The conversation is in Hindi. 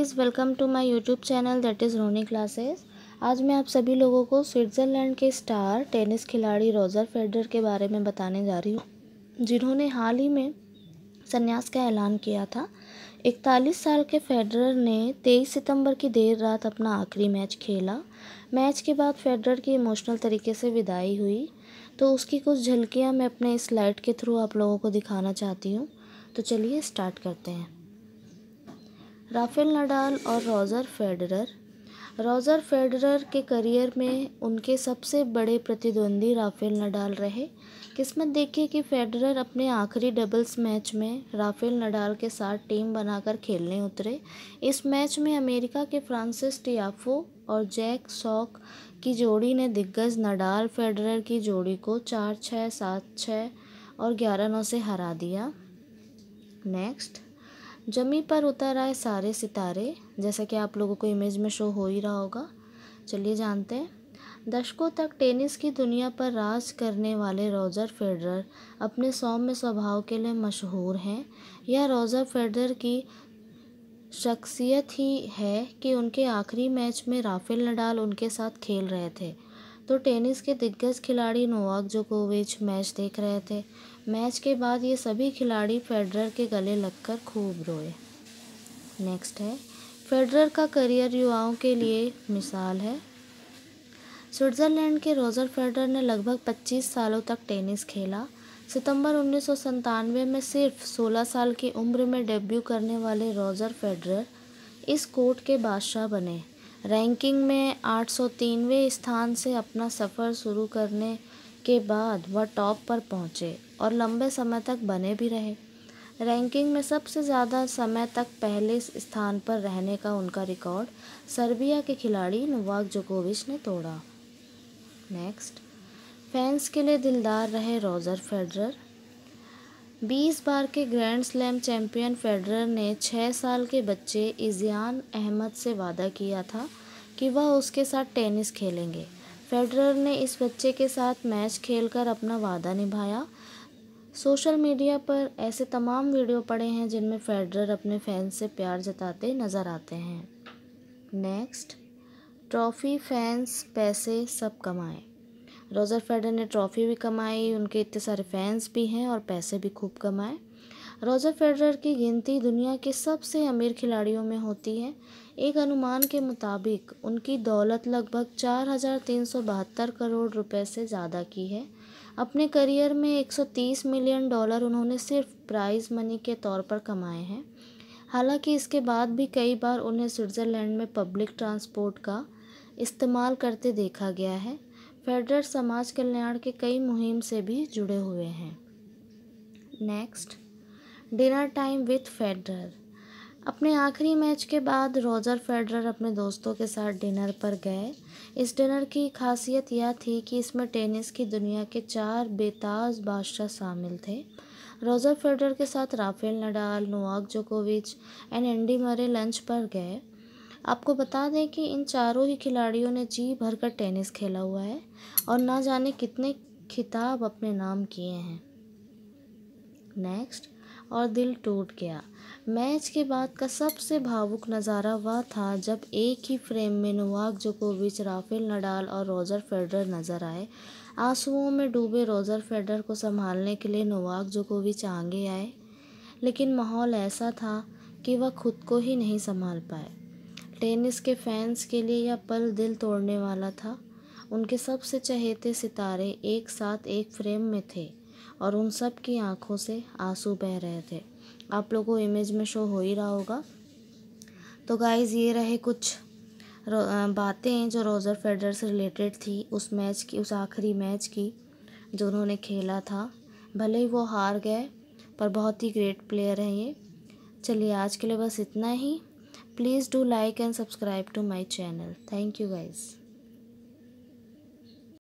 guys welcome to my YouTube channel that is Roni classes आज मैं आप सभी लोगों को स्विट्ज़रलैंड के स्टार टेनिस खिलाड़ी रोजर फेडरर के बारे में बताने जा रही हूँ जिन्होंने हाल ही में संन्यास का ऐलान किया था इकतालीस साल के फेडरर ने 23 सितंबर की देर रात अपना आखिरी मैच खेला मैच के बाद फेडरर की इमोशनल तरीके से विदाई हुई तो उसकी कुछ झलकियाँ मैं अपने इस लाइट के थ्रू आप लोगों को दिखाना चाहती हूँ तो चलिए स्टार्ट करते हैं राफेल नडाल और रॉजर फेडरर रॉजर फेडरर के करियर में उनके सबसे बड़े प्रतिद्वंदी राफेल नडाल रहे किस्मत देखिए कि फेडरर अपने आखिरी डबल्स मैच में राफेल नडाल के साथ टीम बनाकर खेलने उतरे इस मैच में अमेरिका के फ्रांसिस टियाफो और जैक सॉक की जोड़ी ने दिग्गज नडाल फेडरर की जोड़ी को चार छः सात छः और ग्यारह नौ से हरा दिया नेक्स्ट जमी पर उतर आए सारे सितारे जैसा कि आप लोगों को इमेज में शो हो ही रहा होगा चलिए जानते हैं दशकों तक टेनिस की दुनिया पर राज करने वाले रॉजर फेडरर अपने सौम्य स्वभाव के लिए मशहूर हैं यह रॉजर फेडरर की शख्सियत ही है कि उनके आखिरी मैच में राफेल नडाल उनके साथ खेल रहे थे तो टेनिस के दिग्गज खिलाड़ी नोवाक जोकोविच मैच देख रहे थे मैच के बाद ये सभी खिलाड़ी फेडरर के गले लगकर खूब रोए नेक्स्ट है फेडरर का करियर युवाओं के लिए मिसाल है स्विट्ज़रलैंड के रोजर फेडरर ने लगभग 25 सालों तक टेनिस खेला सितंबर उन्नीस में सिर्फ 16 साल की उम्र में डेब्यू करने वाले रोजर फेडरर इस कोर्ट के बादशाह बने रैंकिंग में आठ सौ तीनवें स्थान से अपना सफ़र शुरू करने के बाद वह टॉप पर पहुँचे और लंबे समय तक बने भी रहे रैंकिंग में सबसे ज़्यादा समय तक पहले स्थान पर रहने का उनका रिकॉर्ड सर्बिया के खिलाड़ी नोवाक जोकोविच ने तोड़ा नेक्स्ट फैंस के लिए दिलदार रहे रोजर फेडरर बीस बार के ग्रैंड स्लैम चैंपियन फेडरर ने छः साल के बच्चे इजियान अहमद से वादा किया था कि वह उसके साथ टेनिस खेलेंगे फेडरर ने इस बच्चे के साथ मैच खेलकर अपना वादा निभाया सोशल मीडिया पर ऐसे तमाम वीडियो पड़े हैं जिनमें फेडरर अपने फैंस से प्यार जताते नज़र आते हैं नेक्स्ट ट्रॉफी फैंस पैसे सब कमाएं रोज़र फेडर ने ट्रॉफ़ी भी कमाई उनके इतने सारे फैंस भी हैं और पैसे भी खूब कमाए रोजर फेडरर की गिनती दुनिया के सबसे अमीर खिलाड़ियों में होती है एक अनुमान के मुताबिक उनकी दौलत लगभग चार हजार तीन सौ बहत्तर करोड़ रुपए से ज़्यादा की है अपने करियर में एक सौ तीस मिलियन डॉलर उन्होंने सिर्फ प्राइज मनी के तौर पर कमाए हैं हालांकि इसके बाद भी कई बार उन्हें स्विट्ज़रलैंड में पब्लिक ट्रांसपोर्ट का इस्तेमाल करते देखा गया है फेडरल समाज कल्याण के कई मुहिम से भी जुड़े हुए हैं next dinner time with Federer अपने आखिरी मैच के बाद रोज़र फेडरर अपने दोस्तों के साथ डिनर पर गए इस डिनर की खासियत यह थी कि इसमें टेनिस की दुनिया के चार बेताज बादशाह शामिल थे रॉजर फेडरर के साथ राफेल नडाल नोवाक जोकोविच एंड एंडी मरे लंच पर गए आपको बता दें कि इन चारों ही खिलाड़ियों ने जी भरकर टेनिस खेला हुआ है और ना जाने कितने खिताब अपने नाम किए हैं नेक्स्ट और दिल टूट गया मैच के बाद का सबसे भावुक नज़ारा वह था जब एक ही फ्रेम में नुवाक जोकोविच राफेल नडाल और रोजर फेडरर नज़र आए आंसुओं में डूबे रोजर फेडरर को संभालने के लिए नुवाक जोकोविच आगे आए लेकिन माहौल ऐसा था कि वह खुद को ही नहीं संभाल पाए टेनिस के फैंस के लिए यह पल दिल तोड़ने वाला था उनके सबसे चहेते सितारे एक साथ एक फ्रेम में थे और उन सब की आंखों से आंसू बह रहे थे आप लोगों को इमेज में शो हो ही रहा होगा तो गाइज़ ये रहे कुछ बातें जो रोज़र फेडर से रिलेटेड थी उस मैच की उस आखिरी मैच की जो उन्होंने खेला था भले ही वो हार गए पर बहुत ही ग्रेट प्लेयर हैं ये चलिए आज के लिए बस इतना ही please do like and subscribe to my channel thank you guys